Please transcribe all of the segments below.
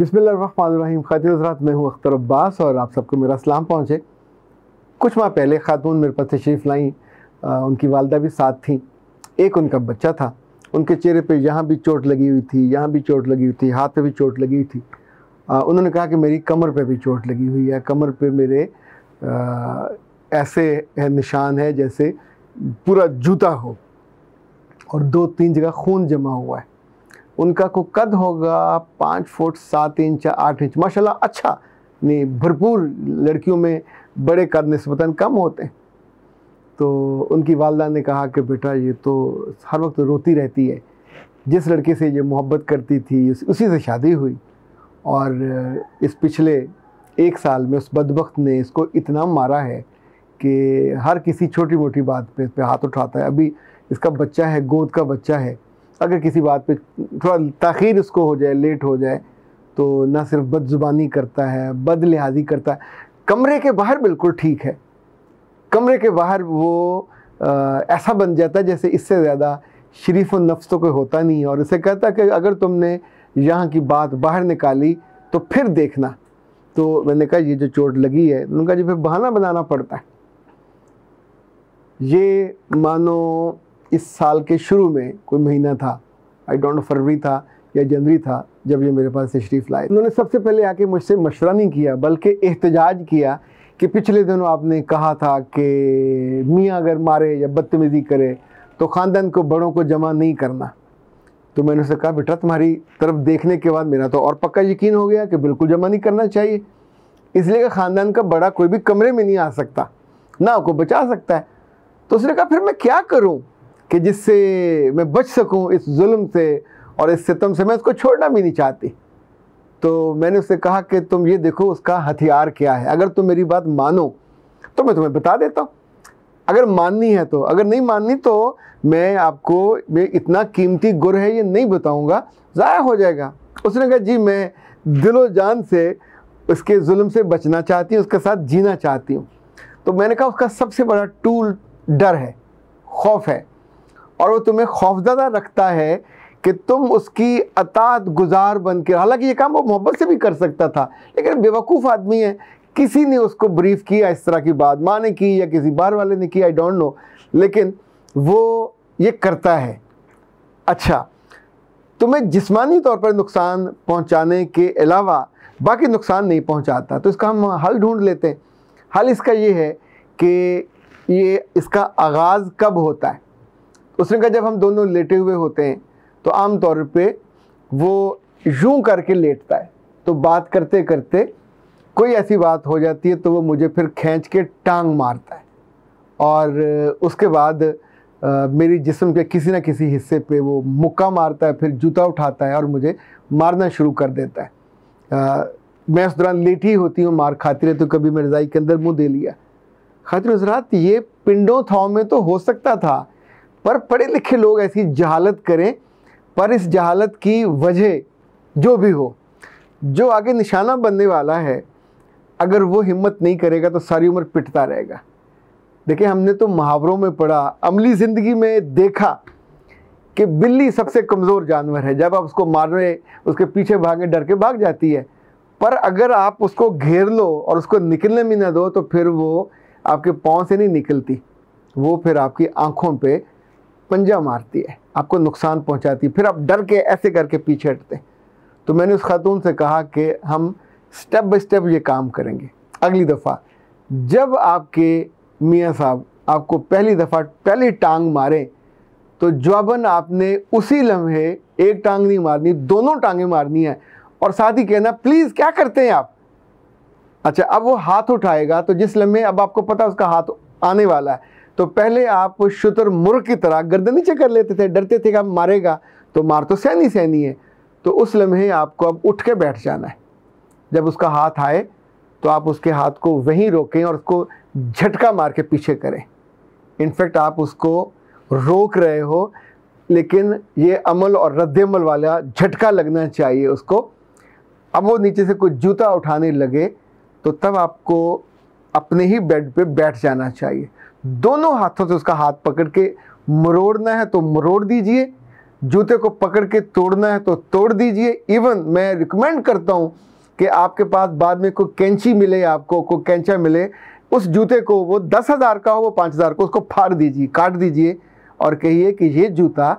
बिस्मिल्लाम ख़ातिर हजरात मैं हूँ अख्तर अब्बास और आप सबको मेरा सलाम पहुँचे कुछ माह पहले ख़ातून मेरे पास तशरीफ़ लाई उनकी वालदा भी साथ थी एक उनका बच्चा था उनके चेहरे पे यहाँ भी चोट लगी हुई थी यहाँ भी चोट लगी हुई थी हाथ पे भी चोट लगी हुई थी आ, उन्होंने कहा कि मेरी कमर पे भी चोट लगी हुई है कमर पे मेरे आ, ऐसे निशान है जैसे पूरा जूता हो और दो तीन जगह खून जमा हुआ है उनका को कद होगा पाँच फुट सात इंच या आठ इंच माशाल्लाह अच्छा नहीं भरपूर लड़कियों में बड़े कद नस्बता कम होते हैं तो उनकी वालदा ने कहा कि बेटा ये तो हर वक्त रोती रहती है जिस लड़के से ये मोहब्बत करती थी उसी से शादी हुई और इस पिछले एक साल में उस बदबक ने इसको इतना मारा है कि हर किसी छोटी मोटी बात पे इस पर हाथ उठाता है अभी इसका बच्चा है गोद का बच्चा है अगर किसी बात पे थोड़ा तखीर उसको हो जाए लेट हो जाए तो ना सिर्फ बदजुबानी करता है बद लिहाजी करता है कमरे के बाहर बिल्कुल ठीक है कमरे के बाहर वो आ, ऐसा बन जाता है जैसे इससे ज़्यादा शरीफ नफ्स तो कोई होता नहीं और इसे कहता कि अगर तुमने यहाँ की बात बाहर निकाली तो फिर देखना तो मैंने कहा ये जो चोट लगी है उनका जो फिर बहाना बनाना पड़ता है ये मानो इस साल के शुरू में कोई महीना था आई डोंट फरवरी था या जनवरी था जब ये मेरे पास तशरीफ़ लाए उन्होंने सबसे पहले आके मुझसे मशवरा नहीं किया बल्कि एहतजाज किया कि पिछले दिनों आपने कहा था कि मियाँ अगर मारे या बदतमीज़ी करे तो ख़ानदान को बड़ों को जमा नहीं करना तो मैंने उससे कहा बेटा तुम्हारी तरफ देखने के बाद मेरा तो और पक्का यकीन हो गया कि बिल्कुल जमा नहीं करना चाहिए इसलिए कि ख़ानदान का बड़ा कोई भी कमरे में नहीं आ सकता ना आपको बचा सकता है तो उसने कहा फिर मैं क्या करूँ कि जिससे मैं बच सकूं इस जुल्म से और इस सितम से मैं उसको छोड़ना भी नहीं चाहती तो मैंने उससे कहा कि तुम ये देखो उसका हथियार क्या है अगर तुम मेरी बात मानो तो मैं तुम्हें बता देता हूँ अगर माननी है तो अगर नहीं माननी तो मैं आपको ये इतना कीमती गुर है ये नहीं बताऊँगा ज़ाया हो जाएगा उसने कहा जी मैं दिलो जान से उसके जुल्म से बचना चाहती हूँ उसके साथ जीना चाहती हूँ तो मैंने कहा उसका सबसे बड़ा टूल डर है खौफ है और वो तुम्हें खौफजदा रखता है कि तुम उसकी अतात गुजार बन के हालांकि ये काम वो मोहब्बत से भी कर सकता था लेकिन बेवकूफ़ आदमी है किसी ने उसको ब्रीफ किया इस तरह की बात माँ ने की या किसी बार वाले ने की आई डोंट नो लेकिन वो ये करता है अच्छा तुम्हें जिस्मानी तौर पर नुकसान पहुँचाने के अलावा बाकी नुकसान नहीं पहुँचाता तो इसका हम हल ढूंढ लेते हैं हल इसका ये है कि ये इसका आगाज़ कब होता है उसने कहा जब हम दोनों लेटे हुए होते हैं तो आमतौर पर वो यूं करके लेटता है तो बात करते करते कोई ऐसी बात हो जाती है तो वो मुझे फिर खींच के टांग मारता है और उसके बाद आ, मेरी जिस्म के किसी ना किसी हिस्से पे वो मुक्का मारता है फिर जूता उठाता है और मुझे मारना शुरू कर देता है आ, मैं उस दौरान लेटी होती हूँ मार खाती रहती तो कभी मैं रज़ाई के अंदर मुँह दे लिया खातिर हजरात ये पिंडों थाव में तो हो सकता था पर पढ़े लिखे लोग ऐसी जहालत करें पर इस जहालत की वजह जो भी हो जो आगे निशाना बनने वाला है अगर वो हिम्मत नहीं करेगा तो सारी उम्र पिटता रहेगा देखिए हमने तो मुहावरों में पढ़ा अमली ज़िंदगी में देखा कि बिल्ली सबसे कमज़ोर जानवर है जब आप उसको मार रहे उसके पीछे भागें डर के भाग जाती है पर अगर आप उसको घेर लो और उसको निकलने में ना दो तो फिर वो आपके पाँव से नहीं निकलती वो फिर आपकी आँखों पर पंजा मारती है आपको नुकसान पहुंचाती है फिर आप डर के ऐसे करके पीछे हटते हैं तो मैंने उस खातून से कहा कि हम स्टेप बाय स्टेप ये काम करेंगे अगली दफ़ा जब आपके मियाँ साहब आपको पहली दफ़ा पहली टांग मारें तो जवाबन आपने उसी लम्हे एक टांग नहीं मारनी दोनों टांगें मारनी है और साथ ही कहना प्लीज़ क्या करते हैं आप अच्छा अब वो हाथ उठाएगा तो जिस लम्हे अब आपको पता उसका हाथ आने वाला है तो पहले आप शुतर मुर्ग की तरह गर्दन नीचे कर लेते थे डरते थे कि आप मारेगा तो मार तो सहनी सहनी है तो उस लम्हे आपको अब उठ के बैठ जाना है जब उसका हाथ आए तो आप उसके हाथ को वहीं रोकें और उसको झटका मार के पीछे करें इनफैक्ट आप उसको रोक रहे हो लेकिन ये अमल और रद्दमल वाला झटका लगना चाहिए उसको अब वो नीचे से कुछ जूता उठाने लगे तो तब आपको अपने ही बेड पे बैठ जाना चाहिए दोनों हाथों से उसका हाथ पकड़ के मरोड़ना है तो मरोड़ दीजिए जूते को पकड़ के तोड़ना है तो तोड़ दीजिए इवन मैं रिकमेंड करता हूँ कि आपके पास बाद में कोई कैंची मिले आपको कोई कैंचा मिले उस जूते को वो दस हज़ार का हो वो पाँच हज़ार को उसको फाड़ दीजिए काट दीजिए और कहिए कि ये जूता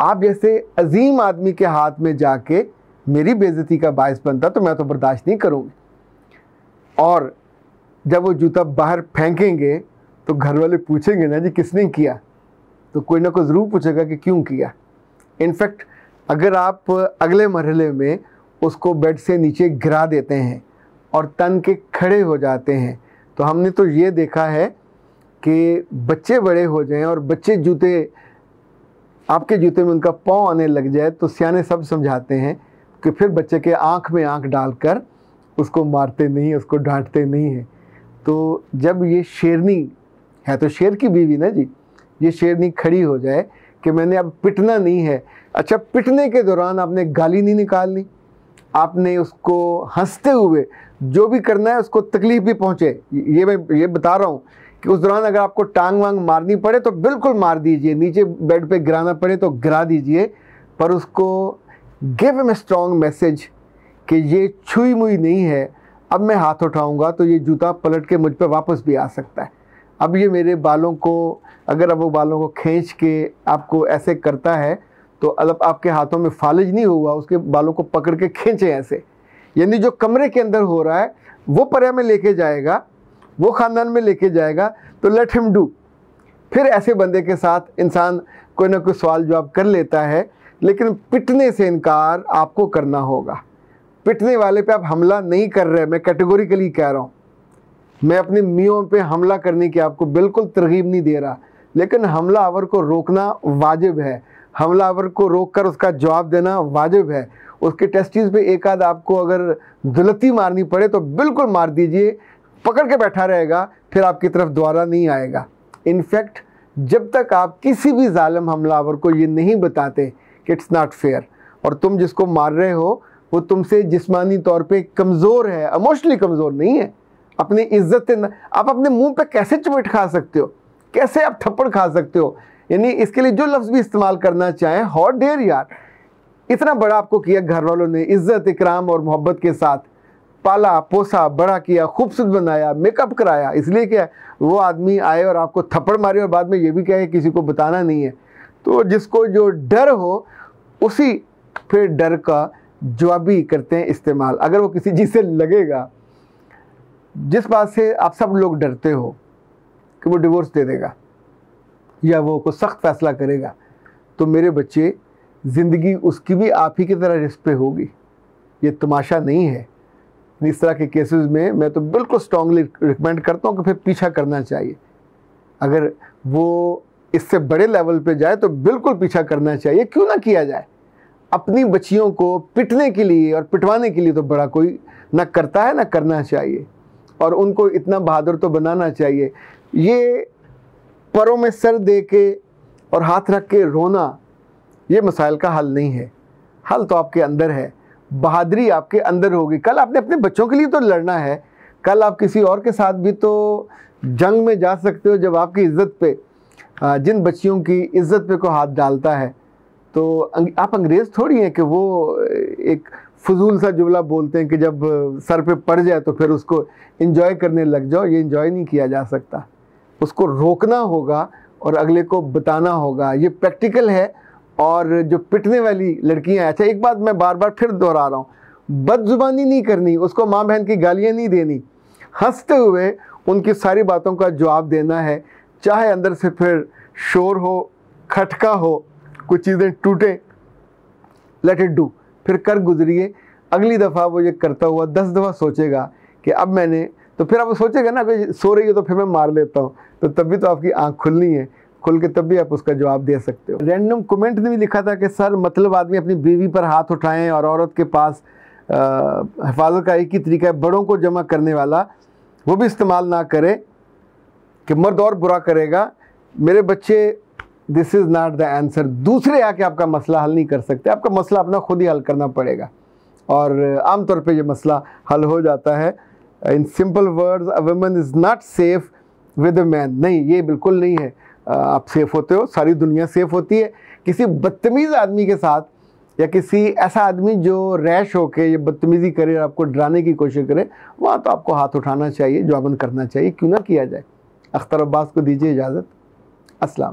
आप जैसे अजीम आदमी के हाथ में जाके मेरी बेजती का बायस बनता तो मैं तो बर्दाश्त नहीं करूँगी और जब वो जूता बाहर फेंकेंगे तो घर वाले पूछेंगे ना जी किसने किया तो कोई ना कोई ज़रूर पूछेगा कि क्यों किया इनफैक्ट अगर आप अगले मरहले में उसको बेड से नीचे गिरा देते हैं और तन के खड़े हो जाते हैं तो हमने तो ये देखा है कि बच्चे बड़े हो जाएं और बच्चे जूते आपके जूते में उनका पाँव आने लग जाए तो सियाने सब समझाते हैं कि फिर बच्चे के आँख में आँख डालकर उसको मारते नहीं उसको डांटते नहीं हैं तो जब ये शेरनी है तो शेर की बीवी ना जी ये शेरनी खड़ी हो जाए कि मैंने अब पिटना नहीं है अच्छा पिटने के दौरान आपने गाली नहीं निकालनी आपने उसको हंसते हुए जो भी करना है उसको तकलीफ़ भी पहुँचे ये मैं ये बता रहा हूँ कि उस दौरान अगर आपको टांग वांग मारनी पड़े तो बिल्कुल मार दीजिए नीचे बेड पे गिराना पड़े तो गिरा दीजिए पर उसको give em a strong message कि ये छुई मुई नहीं है अब मैं हाथ उठाऊंगा तो ये जूता पलट के मुझ पर वापस भी आ सकता है अब ये मेरे बालों को अगर अब वो बालों को खींच के आपको ऐसे करता है तो अलग आपके हाथों में फालिज नहीं हुआ उसके बालों को पकड़ के खींचे ऐसे यानी जो कमरे के अंदर हो रहा है वो पर्या में लेके जाएगा वो ख़ानदान में लेके जाएगा तो लेट हिम डू फिर ऐसे बंदे के साथ इंसान कोई ना कोई सवाल जवाब कर लेता है लेकिन पिटने से इनकार आपको करना होगा पिटने वाले पे आप हमला नहीं कर रहे मैं कैटेगोरिकली कह रहा हूँ मैं अपने मियों पे हमला करने की आपको बिल्कुल तरगीब नहीं दे रहा लेकिन हमलावर को रोकना वाजिब है हमलावर को रोक कर उसका जवाब देना वाजिब है उसके टेस्टिस पे एक आध आपको अगर दुलती मारनी पड़े तो बिल्कुल मार दीजिए पकड़ के बैठा रहेगा फिर आपकी तरफ दोबारा नहीं आएगा इनफैक्ट जब तक आप किसी भी ालम हमलावर को ये नहीं बताते कि इट्स नॉट फेयर और तुम जिसको मार रहे हो वो तुमसे जिस्मानी तौर पे कमज़ोर है इमोशनली कमज़ोर नहीं है अपनी इज्जत से आप अपने मुंह पे कैसे चपेट खा सकते हो कैसे आप थप्पड़ खा सकते हो यानी इसके लिए जो लफ्ज़ भी इस्तेमाल करना चाहें हॉट डेयर यार इतना बड़ा आपको किया घर वालों ने इज्जत इकराम और मोहब्बत के साथ पाला पोसा बड़ा किया खूबसूरत बनाया मेकअप कराया इसलिए क्या वो आदमी आए और आपको थप्पड़ मारे और बाद में ये भी कहे किसी को बताना नहीं है तो जिसको जो डर हो उसी फिर डर का जवाबी करते हैं इस्तेमाल अगर वो किसी चीज़ से लगेगा जिस बात से आप सब लोग डरते हो कि वो डिवोर्स दे देगा या वो कुछ सख्त फैसला करेगा तो मेरे बच्चे ज़िंदगी उसकी भी आप ही की तरह रिस्क पे होगी ये तमाशा नहीं है इस तरह के केसेस में मैं तो बिल्कुल स्ट्रांगली रिकमेंड करता हूँ कि फिर पीछा करना चाहिए अगर वो इससे बड़े लेवल पे जाए तो बिल्कुल पीछा करना चाहिए क्यों ना किया जाए अपनी बच्चियों को पिटने के लिए और पिटवाने के लिए तो बड़ा कोई ना करता है ना करना चाहिए और उनको इतना बहादुर तो बनाना चाहिए ये परों में सर दे के और हाथ रख के रोना ये मसाइल का हल नहीं है हल तो आपके अंदर है बहादुरी आपके अंदर होगी कल आपने अपने बच्चों के लिए तो लड़ना है कल आप किसी और के साथ भी तो जंग में जा सकते हो जब आपकी इज्जत पे जिन बच्चियों की इज्जत पे को हाथ डालता है तो आप अंग्रेज़ थोड़ी हैं कि वो एक फजूल सा जुमला बोलते हैं कि जब सर पे पड़ जाए तो फिर उसको इन्जॉय करने लग जाओ ये इन्जॉय नहीं किया जा सकता उसको रोकना होगा और अगले को बताना होगा ये प्रैक्टिकल है और जो पिटने वाली लड़कियां अच्छा एक बात मैं बार बार फिर दोहरा रहा हूँ बदजुबानी नहीं करनी उसको माँ बहन की गालियाँ नहीं देनी हंसते हुए उनकी सारी बातों का जवाब देना है चाहे अंदर से फिर शोर हो खटका हो कुछ चीज़ें टूटें लेट इट डू फिर कर गुजरिए अगली दफ़ा वो ये करता हुआ दस दफ़ा सोचेगा कि अब मैंने तो फिर आप सोचेगा ना कोई सो रही हो तो फिर मैं मार लेता हूँ तो तब भी तो आपकी आँख खुलनी है खुल के तब भी आप उसका जवाब दे सकते हो रैंडम कमेंट ने भी लिखा था कि सर मतलब आदमी अपनी बीवी पर हाथ उठाएं और औरत के पास हिफाजत का एक ही तरीका है बड़ों को जमा करने वाला वो भी इस्तेमाल ना करें कि मर्द और बुरा करेगा मेरे बच्चे this is not the answer दूसरे आके आपका मसला हल नहीं कर सकते आपका मसला अपना खुद ही हल करना पड़ेगा और आमतौर पे ये मसला हल हो जाता है in simple words a women is not safe with a man नहीं ये बिल्कुल नहीं है आप सेफ़ होते हो सारी दुनिया सेफ़ होती है किसी बदतमीज़ आदमी के साथ या किसी ऐसा आदमी जो रैश के ये बदतमीज़ी करे और आपको डराने की कोशिश करे वहाँ तो आपको हाथ उठाना चाहिए जवाबन करना चाहिए क्यों ना किया जाए अख्तर अब्बास को दीजिए इजाज़त असलम